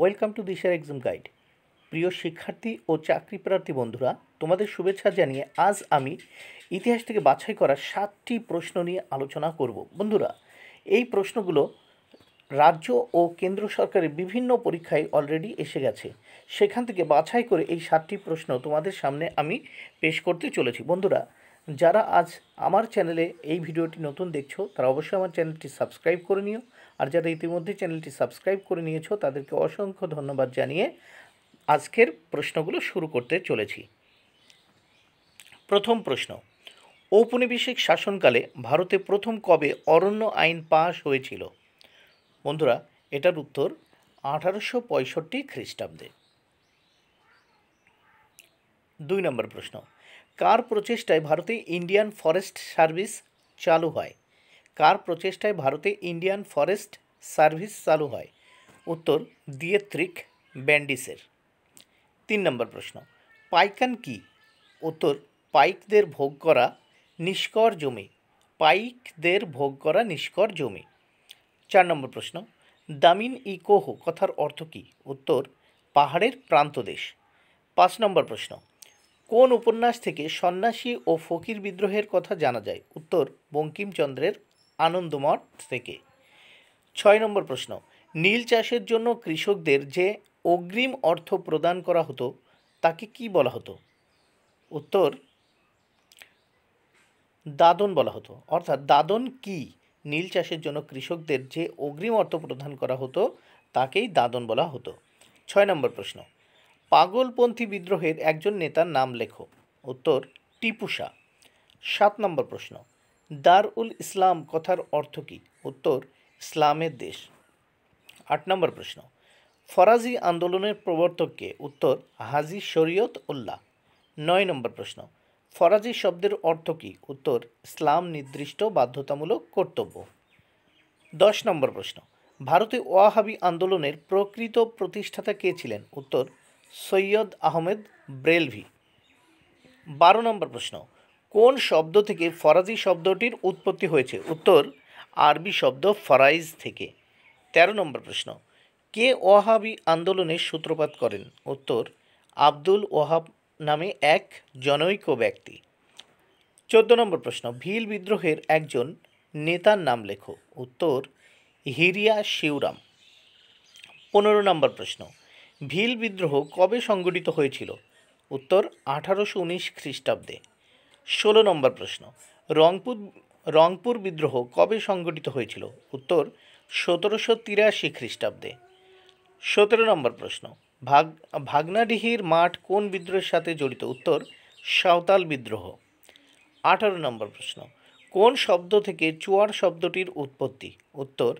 welcome to দিশার exam guide প্রিয় শিক্ষার্থী ও চাকরি প্রার্থী বন্ধুরা তোমাদের শুভেচ্ছা জানিয়ে আজ আমি ইতিহাস থেকে বাছাই করা সাতটি প্রশ্ন নিয়ে আলোচনা করব বন্ধুরা এই প্রশ্নগুলো রাজ্য ও কেন্দ্র সরকারের বিভিন্ন পরীক্ষায় অলরেডি এসে গেছে সেখান থেকে বাছাই করে এই সাতটি প্রশ্ন তোমাদের সামনে আমি পেশ করতে চলেছি বন্ধুরা যারা আজ আমার চ্যানেলে এই ভিডিওটি নতুন দেখছো তারা অবশ্যই আমার চ্যানেলটি সাবস্ক্রাইব করে নিও আর যারা ইতিমধ্যে চ্যানেলটি সাবস্ক্রাইব করে নিয়েছো তাদেরকে অসংখ্য ধন্যবাদ জানিয়ে আজকের প্রশ্নগুলো শুরু করতে চলেছি প্রথম প্রশ্ন ঔপনিবেশিক শাসনকালে ভারতে প্রথম কবে অরণ্য আইন পাশ হয়েছিল বন্ধুরা এটার উত্তর আঠারোশো পঁয়ষট্টি খ্রিস্টাব্দে দুই নম্বর প্রশ্ন কার প্রচেষ্টায় ভারতে ইন্ডিয়ান ফরেস্ট সার্ভিস চালু হয় কার প্রচেষ্টায় ভারতে ইন্ডিয়ান ফরেস্ট সার্ভিস চালু হয় উত্তর দিয়েত্রিক ব্যান্ডিসের তিন নম্বর প্রশ্ন পাইকান কি উত্তর পাইকদের ভোগ করা নিষ্কর জমি পাইকদের ভোগ করা নিষ্কর জমি চার নম্বর প্রশ্ন দামিন ই কোহ কথার অর্থ কী উত্তর পাহাড়ের প্রান্তদেশ পাঁচ নম্বর প্রশ্ন কোন উপন্যাস থেকে সন্ন্যাসী ও ফকির বিদ্রোহের কথা জানা যায় উত্তর বঙ্কিমচন্দ্রের আনন্দমঠ থেকে ছয় নম্বর প্রশ্ন নীল চাষের জন্য কৃষকদের যে অগ্রিম অর্থ প্রদান করা হতো তাকে কি বলা হতো উত্তর দাদন বলা হতো অর্থাৎ দাদন কি নীল চাষের জন্য কৃষকদের যে অগ্রিম অর্থ প্রদান করা হতো তাকেই দাদন বলা হতো ছয় নম্বর প্রশ্ন পাগলপন্থী বিদ্রোহের একজন নেতার নাম লেখো উত্তর টিপুষা সাত নম্বর প্রশ্ন দার উল ইসলাম কথার অর্থ কী উত্তর ইসলামের দেশ আট নম্বর প্রশ্ন ফরাজি আন্দোলনের প্রবর্তককে উত্তর হাজি শরীয়ত উল্লাহ নয় নম্বর প্রশ্ন ফরাজি শব্দের অর্থ কী উত্তর ইসলাম নির্দিষ্ট বাধ্যতামূলক কর্তব্য দশ নম্বর প্রশ্ন ভারতে ওয়াহাবি আন্দোলনের প্রকৃত প্রতিষ্ঠাতা কে ছিলেন উত্তর সৈয়দ আহমেদ ব্রেলভি বারো নম্বর প্রশ্ন কোন শব্দ থেকে ফরাজি শব্দটির উৎপত্তি হয়েছে উত্তর আরবি শব্দ ফরাইজ থেকে ১৩ নম্বর প্রশ্ন কে ওয়াহাবি আন্দোলনের সূত্রপাত করেন উত্তর আব্দুল ওয়াহাব নামে এক জনৈক ব্যক্তি চোদ্দ নম্বর প্রশ্ন ভিল বিদ্রোহের একজন নেতার নাম লেখো উত্তর হিরিয়া শিউরাম পনেরো নম্বর প্রশ্ন ভিল বিদ্রোহ কবে সংগঠিত হয়েছিল উত্তর আঠারোশো উনিশ খ্রিস্টাব্দে ষোলো নম্বর প্রশ্ন রংপুর রংপুর বিদ্রোহ কবে সংগঠিত হয়েছিল উত্তর সতেরোশো তিরাশি খ্রিস্টাব্দে সতেরো নম্বর প্রশ্ন ভাগ ভাগনাডিহির মাঠ কোন বিদ্রোহের সাথে জড়িত উত্তর সাঁওতাল বিদ্রোহ আঠারো নম্বর প্রশ্ন কোন শব্দ থেকে চুয়ার শব্দটির উৎপত্তি উত্তর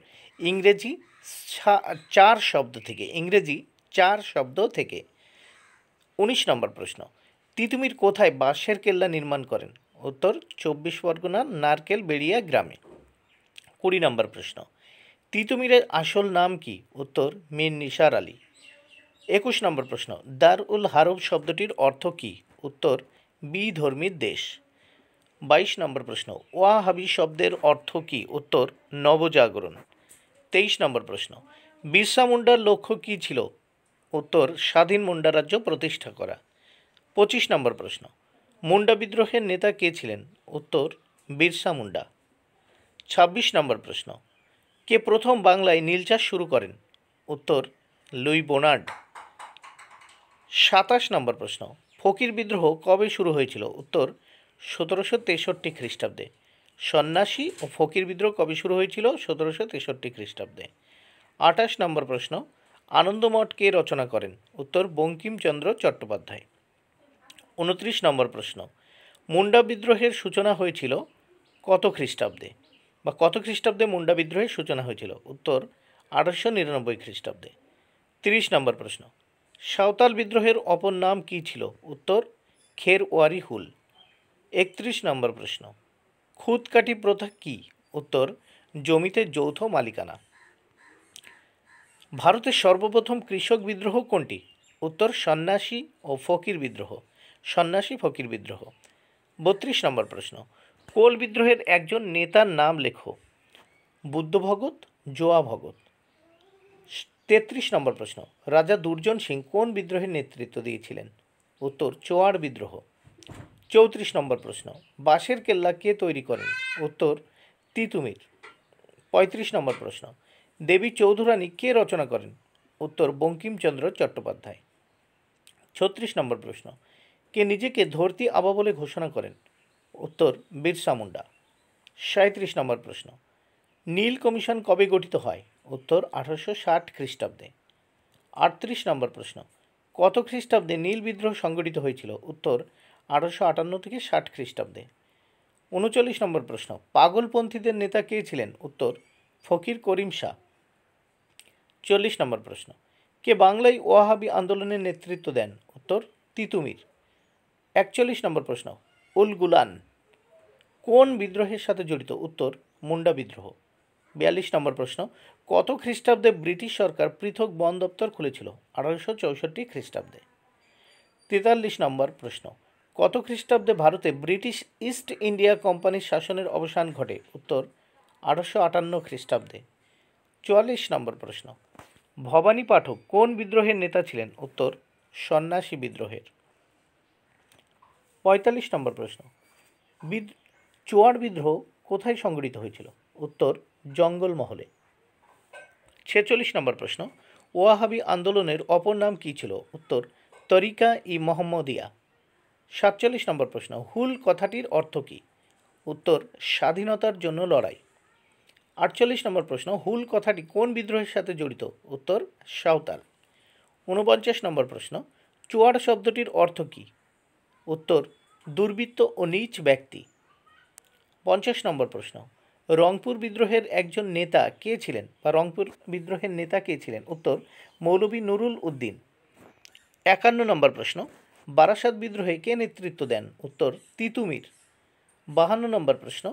ইংরেজি চার শব্দ থেকে ইংরেজি চার শব্দ থেকে উনিশ নম্বর প্রশ্ন তিতুমির কোথায় বাঁশের কেল্লা নির্মাণ করেন উত্তর চব্বিশ পরগনার নারকেল বেড়িয়া গ্রামে কুড়ি নম্বর প্রশ্ন তিতুমিরের আসল নাম কি উত্তর মীর নিসার আলী একুশ নম্বর প্রশ্ন দারুল হারব শব্দটির অর্থ কি উত্তর বিধর্মীর দেশ বাইশ নম্বর প্রশ্ন ওয়াহাবি শব্দের অর্থ কি উত্তর নবজাগরণ তেইশ নম্বর প্রশ্ন বিরসা মুন্ডার লক্ষ্য কী ছিল উত্তর স্বাধীন মুন্ডা রাজ্য প্রতিষ্ঠা করা পঁচিশ নম্বর প্রশ্ন মুন্ডা বিদ্রোহের নেতা কে ছিলেন উত্তর বিরসা মুন্ডা ২৬ নম্বর প্রশ্ন কে প্রথম বাংলায় নীল চাষ শুরু করেন উত্তর লুই বোনার্ড সাতাশ নম্বর প্রশ্ন ফকির বিদ্রোহ কবে শুরু হয়েছিল উত্তর সতেরোশো তেষট্টি খ্রিস্টাব্দে সন্ন্যাসী ও ফকির বিদ্রোহ কবে শুরু হয়েছিল সতেরোশো তেষট্টি খ্রিস্টাব্দে আঠাশ নম্বর প্রশ্ন আনন্দমঠকে রচনা করেন উত্তর বঙ্কিমচন্দ্র চট্টোপাধ্যায় উনত্রিশ নম্বর প্রশ্ন মুন্ডা বিদ্রোহের সূচনা হয়েছিল কত খ্রিস্টাব্দে বা কত খ্রিস্টাব্দে মুন্ডা বিদ্রোহের সূচনা হয়েছিল উত্তর আঠারোশো নিরানব্বই খ্রিস্টাব্দে তিরিশ নম্বর প্রশ্ন সাঁওতাল বিদ্রোহের অপর নাম কী ছিল উত্তর খের ওয়ারি হুল একত্রিশ নম্বর প্রশ্ন খুদকাটি প্রথা কী উত্তর জমিতে যৌথ মালিকানা ভারতের সর্বপ্রথম কৃষক বিদ্রোহ কোনটি উত্তর সন্ন্যাসী ও ফকির বিদ্রোহ সন্ন্যাসী ফকির বিদ্রোহ বত্রিশ নম্বর প্রশ্ন কোল বিদ্রোহের একজন নেতার নাম লেখো বুদ্ধ ভগত জোয়া ভগত তেত্রিশ নম্বর প্রশ্ন রাজা দুর্জন সিং কোন বিদ্রোহের নেতৃত্ব দিয়েছিলেন উত্তর চোয়ার বিদ্রোহ চৌত্রিশ নম্বর প্রশ্ন বাঁশের কেল্লা কে তৈরি করেন উত্তর তিতুমির পঁয়ত্রিশ নম্বর প্রশ্ন দেবী চৌধুরানী কে রচনা করেন উত্তর বঙ্কিমচন্দ্র চট্টোপাধ্যায় ছত্রিশ নম্বর প্রশ্ন কে নিজেকে ধরতি আবা বলে ঘোষণা করেন উত্তর বিরসা মুন্ডা সাঁত্রিশ নম্বর প্রশ্ন নীল কমিশন কবে গঠিত হয় উত্তর আঠারোশো ষাট খ্রিস্টাব্দে আটত্রিশ নম্বর প্রশ্ন কত খ্রিস্টাব্দে নীল বিদ্রোহ সংগঠিত হয়েছিল উত্তর আঠারোশো আটান্ন থেকে ষাট খ্রিস্টাব্দে উনচল্লিশ নম্বর প্রশ্ন পাগলপন্থীদের নেতা কে ছিলেন উত্তর ফকির করিম শাহ চল্লিশ নম্বর প্রশ্ন কে বাংলায় ওয়াহাবি আন্দোলনের নেতৃত্ব দেন উত্তর তিতুমির একচল্লিশ নম্বর প্রশ্ন উল গুলান কোন বিদ্রোহের সাথে জড়িত উত্তর মুন্ডা বিদ্রোহ বিয়াল্লিশ নম্বর প্রশ্ন কত খ্রিস্টাব্দে ব্রিটিশ সরকার পৃথক বন দপ্তর খুলেছিল আঠারোশো চৌষট্টি খ্রিস্টাব্দে তেতাল্লিশ নম্বর প্রশ্ন কত খ্রিস্টাব্দে ভারতে ব্রিটিশ ইস্ট ইন্ডিয়া কোম্পানির শাসনের অবসান ঘটে উত্তর আঠারোশো আটান্ন খ্রিস্টাব্দে চুয়াল্লিশ নম্বর প্রশ্ন ভবানী পাঠক কোন বিদ্রোহের নেতা ছিলেন উত্তর সন্ন্যাসী বিদ্রোহের পঁয়তাল্লিশ নম্বর প্রশ্ন বিদ চোয়ার বিদ্রোহ কোথায় সংগঠিত হয়েছিল উত্তর জঙ্গলমহলে ছেচল্লিশ নম্বর প্রশ্ন ওয়াহাবি আন্দোলনের অপর নাম কী ছিল উত্তর তরিকা ই মোহাম্মদিয়া সাতচল্লিশ নম্বর প্রশ্ন হুল কথাটির অর্থ কী উত্তর স্বাধীনতার জন্য লড়াই আটচল্লিশ নম্বর প্রশ্ন হুল কথাটি কোন বিদ্রোহের সাথে জড়িত উত্তর সাঁওতাল ঊনপঞ্চাশ নম্বর প্রশ্ন চুয়ার শব্দটির অর্থ কী উত্তর দুর্বৃত্ত ও নীচ ব্যক্তি পঞ্চাশ নম্বর প্রশ্ন রংপুর বিদ্রোহের একজন নেতা কে ছিলেন বা রংপুর বিদ্রোহের নেতা কে ছিলেন উত্তর মৌলভী নুরুল উদ্দিন একান্ন নম্বর প্রশ্ন বারাসাত বিদ্রোহে কে নেতৃত্ব দেন উত্তর তিতুমির বাহান্ন নম্বর প্রশ্ন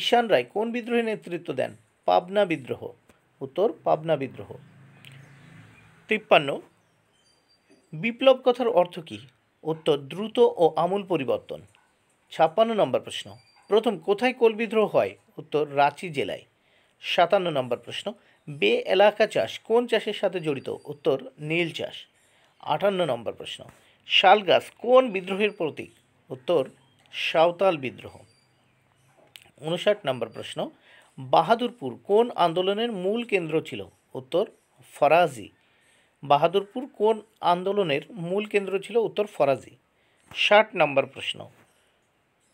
ঈশান রায় কোন বিদ্রোহে নেতৃত্ব দেন পাবনা বিদ্রোহ উত্তর পাবনা বিদ্রোহ তিপ্পান্ন বিপ্লব কথার অর্থ কী উত্তর দ্রুত ও আমূল পরিবর্তন ছাপ্পান্ন নম্বর প্রশ্ন প্রথম কোথায় কোল বিদ্রোহ হয় উত্তর রাঁচি জেলায় সাতান্ন নম্বর প্রশ্ন বে এলাকা চাষ কোন চাষের সাথে জড়িত উত্তর নীল চাষ আটান্ন নম্বর প্রশ্ন শালগাছ কোন বিদ্রোহের প্রতীক উত্তর সাঁওতাল বিদ্রোহ উনষাট নম্বর প্রশ্ন বাহাদুরপুর কোন আন্দোলনের মূল কেন্দ্র ছিল উত্তর ফরাজি বাহাদুরপুর কোন আন্দোলনের মূল কেন্দ্র ছিল উত্তর ফরাজি ষাট নম্বর প্রশ্ন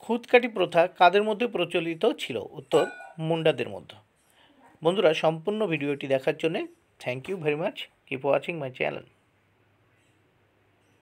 খুদকাটি প্রথা কাদের মধ্যে প্রচলিত ছিল উত্তর মুন্ডাদের মধ্যে বন্ধুরা সম্পূর্ণ ভিডিওটি দেখার জন্যে thank you very much keep watching my channel